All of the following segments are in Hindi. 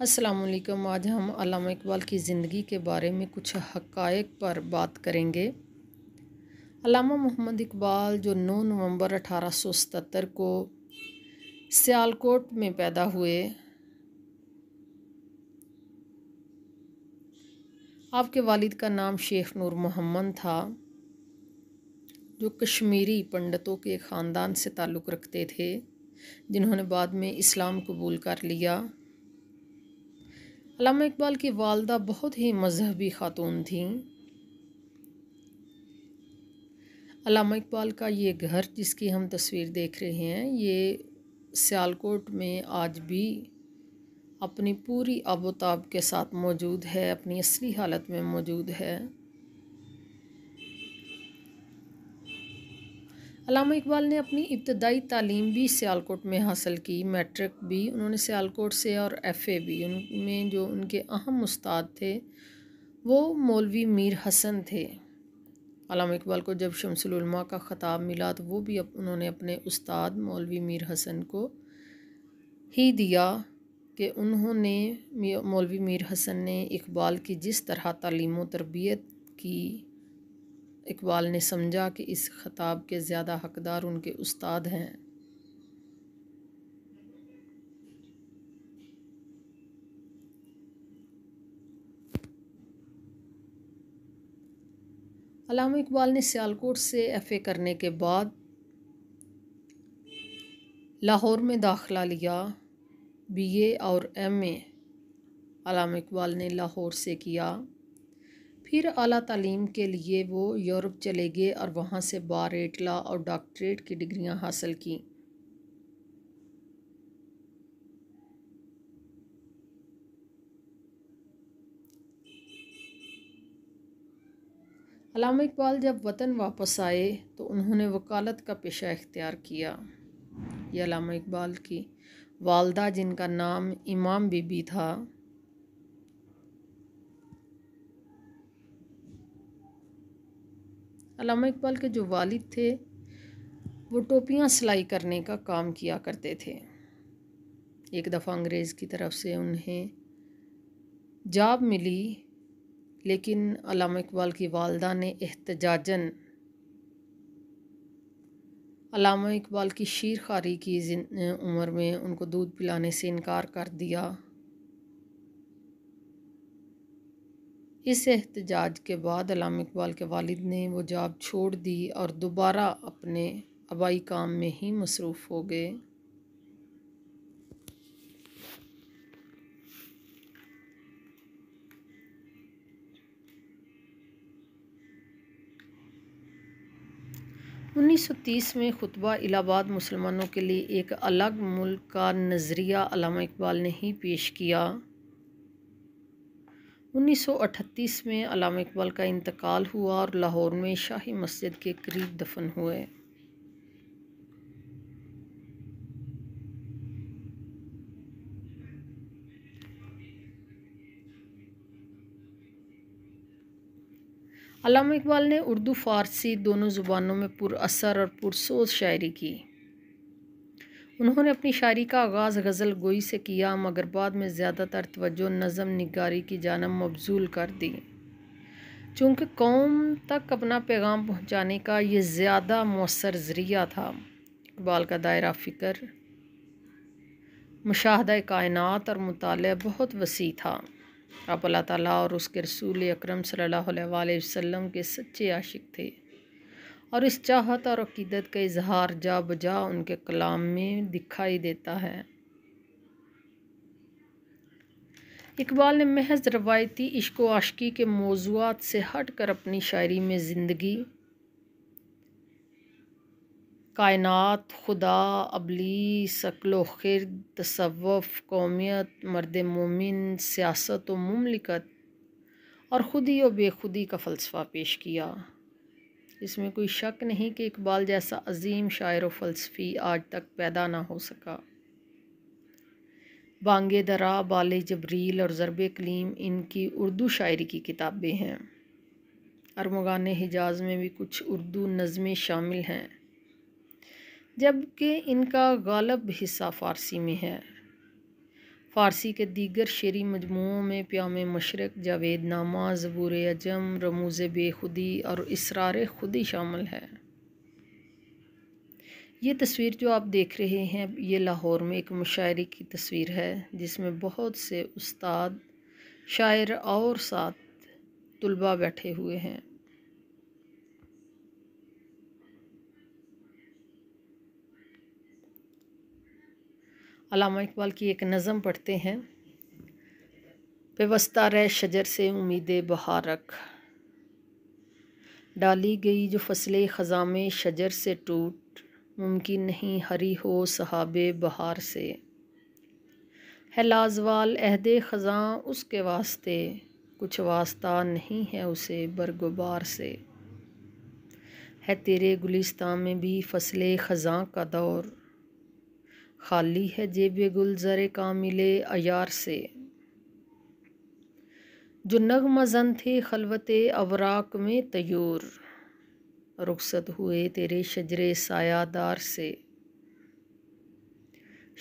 असलकम आज हम अलामा इकबाल की ज़िंदगी के बारे में कुछ हकायक पर बात करेंगे अलामा मोहम्मद इकबाल जो 9 नवंबर सतर को सियालकोट में पैदा हुए आपके वालिद का नाम शेख नूर मोहम्मद था जो कश्मीरी पंडितों के ख़ानदान से ताल्लुक़ रखते थे जिन्होंने बाद में इस्लाम कबूल कर लिया अलामा इकबाल की वालदा बहुत ही मजहबी ख़ातून थीं अलामा इकबाल का ये घर जिसकी हम तस्वीर देख रहे हैं ये सियालकोट में आज भी अपनी पूरी आबोताब के साथ मौजूद है अपनी असली हालत में मौजूद है अलामा इकबाल ने अपनी इब्तदाई तालीम भी सियालकोट में हासिल की मैट्रिक भी उन्होंने सियालकोट से और एफ़ ए भी उनमें जो उनके अहम उस्ताद थे वो मौलवी मीर हसन थे अलामा इकबाल को जब शमसलमा का ख़ताब मिला तो वो भी अप, उन्होंने अपने उस्ताद मौलवी मीर हसन को ही दिया कि उन्होंने मौलवी मीर हसन ने इकबाल की जिस तरह तालीम तरबियत की इकबाल ने समझा कि इस खताब के ज़्यादा हकदार उनके उस्ताद हैं अलामा इकबाल ने सियालकोट से एफ़ ए करने के बाद लाहौर में दाखला लिया बी ए और एम अलामा इकबाल ने लाहौर से किया फिर अली तलीम के लिए वो यूरोप चले गए और वहाँ से बारेटला और डॉक्टरेट की डिग्रियाँ हासिल की अलामा इकबाल जब वतन वापस आए तो उन्होंने वकालत का पेशा इख्तियार किया ये अलामा इकबाल की वालदा जिनका नाम इमाम बीबी था अलामा इकबाल के जो वालिद थे वो टोपियाँ सिलाई करने का काम किया करते थे एक दफ़ा अंग्रेज़ की तरफ से उन्हें जाब मिली लेकिन अलामा इकबाल की वालदा ने एहतजाजन अलामा इकबाल की शीर खारी की उम्र में उनको दूध पिलाने से इनकार कर दिया इस एहतजाज के बाद अलाम इकबाल के वालिद ने वो जॉब छोड़ दी और दोबारा अपने आबाई काम में ही मसरूफ़ हो गए उन्नीस सौ तीस में खुतबा इलाहाबाद मुसलमानों के लिए एक अलग मुल्क का नज़रिया इकबाल ने ही पेश किया 1938 में अलामा इकबाल का इंतकाल हुआ और लाहौर में शाही मस्जिद के करीब दफन हुए अलामा इकबाल ने उर्दू फारसी दोनों ज़ुबानों में पुरअसर और पुरसोज शायरी की उन्होंने अपनी शायरी का आगाज़ गज़ल गोई से किया मगर बाद में ज़्यादातर तवज्जो नज़म निगारी की जानब मबजूल कर दी चूँकि कौम तक अपना पैगाम पहुँचाने का ये ज़्यादा मौसर ज़रिया था इकबाल का दायरा फ़िक्र मुशाह कायनत और मुताल बहुत वसी था आप अल्लाह ताली और उसके रसूल अक्रम सल्ला वसम के सच्चे आशिक थे और इस चाहत और अकीदत का इजहार जा बजा उनके कलाम में दिखाई देता है इकबाल ने महज रवायती इश्को आशकी के मौजूद से हट कर अपनी शायरी में ज़िंदगी कायनात खुदा अबली अकलो खिर तसवफ़ कौमियत मर्द मोमिन सियासत व ममलिकत और ख़ुदी व बेखुदी का फ़लसफ़ा पेश किया इसमें कोई शक नहीं कि इकबाल जैसा अजीम शायर व फ़लसफ़ी आज तक पैदा ना हो सका बांगे दरा बाल जबरील और ज़रब कलीम इनकी उर्दू शायरी की किताबें हैं अरमगान हिजाज़ में भी कुछ उर्दू नज़में शामिल हैं जबकि इनका गालब हिस्सा फ़ारसी में है फ़ारसी के दीगर शेरी मजमूओं में प्याम मशरक़ जावेद नामा ज़बूर अजम रमूज़ बेखुदी और इसरार खुदी शामिल है ये तस्वीर जो आप देख रहे हैं ये लाहौर में एक मुशायरे की तस्वीर है जिसमें बहुत से उस्ताद शायर और साथ तलबा बैठे हुए हैं अलामा इकबाल की एक नज़म पढ़ते हैं व्यवस्था रह शजर से उम्मीद बहारक रख डाली गई जो फसलें ख़ज़ा में शजर से टूट मुमकिन नहीं हरी हो सहाब बहार से है लाजवाल अहद ख़ज़ा उसके वास्ते कुछ वास्ता नहीं है उसे बरगुबार से है तेरे गुलिस्तान में भी फसलें ख़ज़ा का दौर खाली है जेब गुलजर मिले अयार से जो नगम जन थे खलवत अवराक में तयूर रुखसत हुए तेरे शजरे सायादार से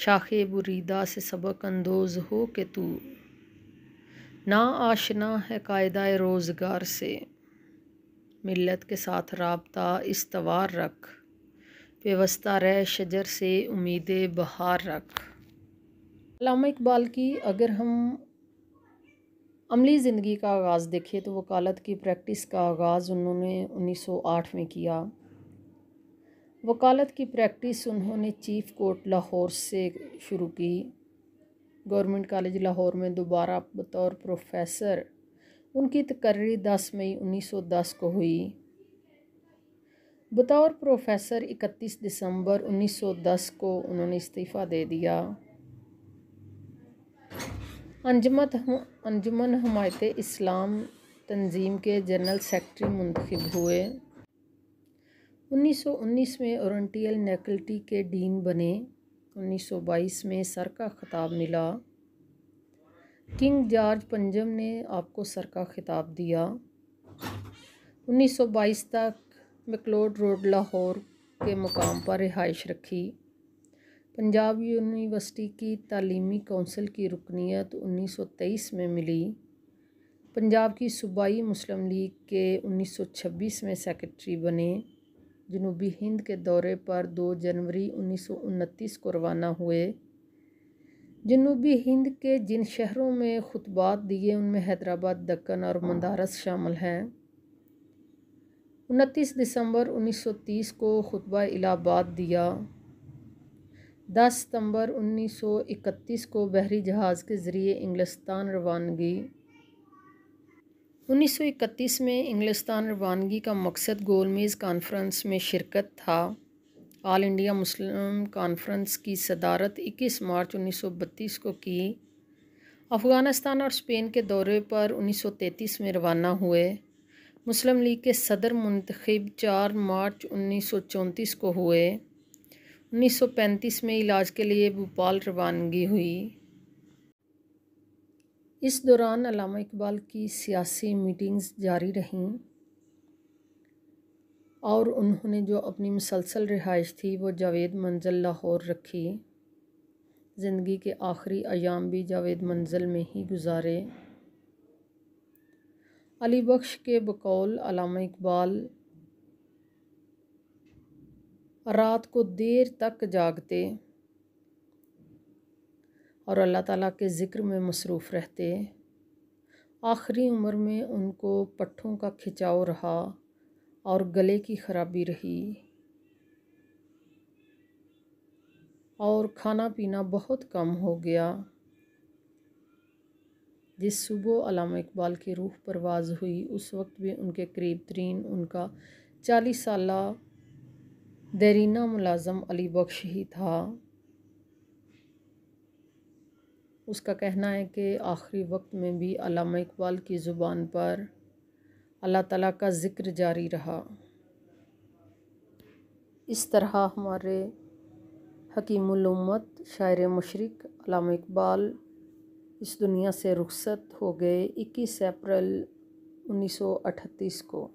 शाख बुरीदा से सबक अंदोज हो के तू ना आशना है कायदा रोज़गार से मिलत के साथ रबता इस्तवार रख व्यवस्था रह शजर से उम्मीद बहार रख अलामा इकबाल की अगर हम अमली ज़िंदगी का आगाज़ देखें तो वकालत की प्रैक्टिस का आगाज़ उन्होंने 1908 में किया वकालत की प्रैक्टिस उन्होंने चीफ कोर्ट लाहौर से शुरू की गवर्नमेंट कॉलेज लाहौर में दोबारा बतौर प्रोफेसर उनकी तकर्री 10 मई 1910 को हुई बतौर प्रोफेसर 31 दिसंबर 1910 को उन्होंने इस्तीफ़ा दे दिया अंजमत अंजुमन हमायत इस्लाम तंजीम के जनरल सेक्रेटरी मुंतखब हुए 1919 में ओरटियल नेकल्टी के डीन बने 1922 में सर का ख़िताब मिला किंग जॉर्ज पंजम ने आपको सर का खिताब दिया 1922 तक मैकलोड रोड लाहौर के मुकाम पर रिहाइश रखी पंजाब यूनिवर्सिटी की तलीमी कौंसिल की रुकनीत उन्नीस सौ तेईस में मिली पंजाब की सूबाई मुस्लिम लीग के उन्नीस सौ छब्बीस में सेक्रेटरी बने जनूबी हिंद के दौरे पर दो जनवरी उन्नीस सौ उनतीस को रवाना हुए जनूबी हिंद के जिन शहरों में खुतबात दिए उनमें हैदराबाद दक्कन और मंदारस शामिल हैं उनतीस दिसंबर 1930 को खुतबा इलाहाबाद दिया 10 सितंबर 1931 को बहरी जहाज़ के ज़रिए इंग्लिस्तान रवानगी 1931 में इंग्लिस्तान रवानगी का मकसद गोलमेज़ कॉन्फ्रेंस में शिरकत था आल इंडिया मुस्लिम कॉन्फ्रेंस की सदारत 21 मार्च 1932 को की अफ़गानिस्तान और स्पेन के दौरे पर 1933 में रवाना हुए मुस्लिम लीग के सदर मंतखब चार मार्च उन्नीस सौ चौंतीस को हुए उन्नीस सौ पैंतीस में इलाज के लिए भोपाल रवानगी हुई इस दौरान अलामा इकबाल की सियासी मीटिंग्स जारी रहीं और उन्होंने जो अपनी मुसलसल रिहाइश थी वो जावेद मंजिल लाहौर रखी ज़िंदगी के आखिरी अयाम भी जावेद मंजिल में ही गुजारे अली बख्श के बकौल अलामा इकबाल रात को देर तक जागते और अल्लाह ताला के ज़िक्र में मसरूफ़ रहते आखिरी उम्र में उनको पट्ठों का खिंचाव रहा और गले की खराबी रही और खाना पीना बहुत कम हो गया जिस सुबह अलामा इकबाल की रूह परवाज हुई उस वक्त भी उनके करीब तरीन उनका चालीस साल दरीना मुलाजम अली बख्श ही था उसका कहना है कि आखिरी वक्त में भी अलामा इकबाल की ज़ुबान पर अल्लाह ताला का ज़िक्र जारी रहा इस तरह हमारे हकीमुलूमत शायर मशरक अलामा इकबाल इस दुनिया से रुखसत हो गए 21 अप्रैल 1938 को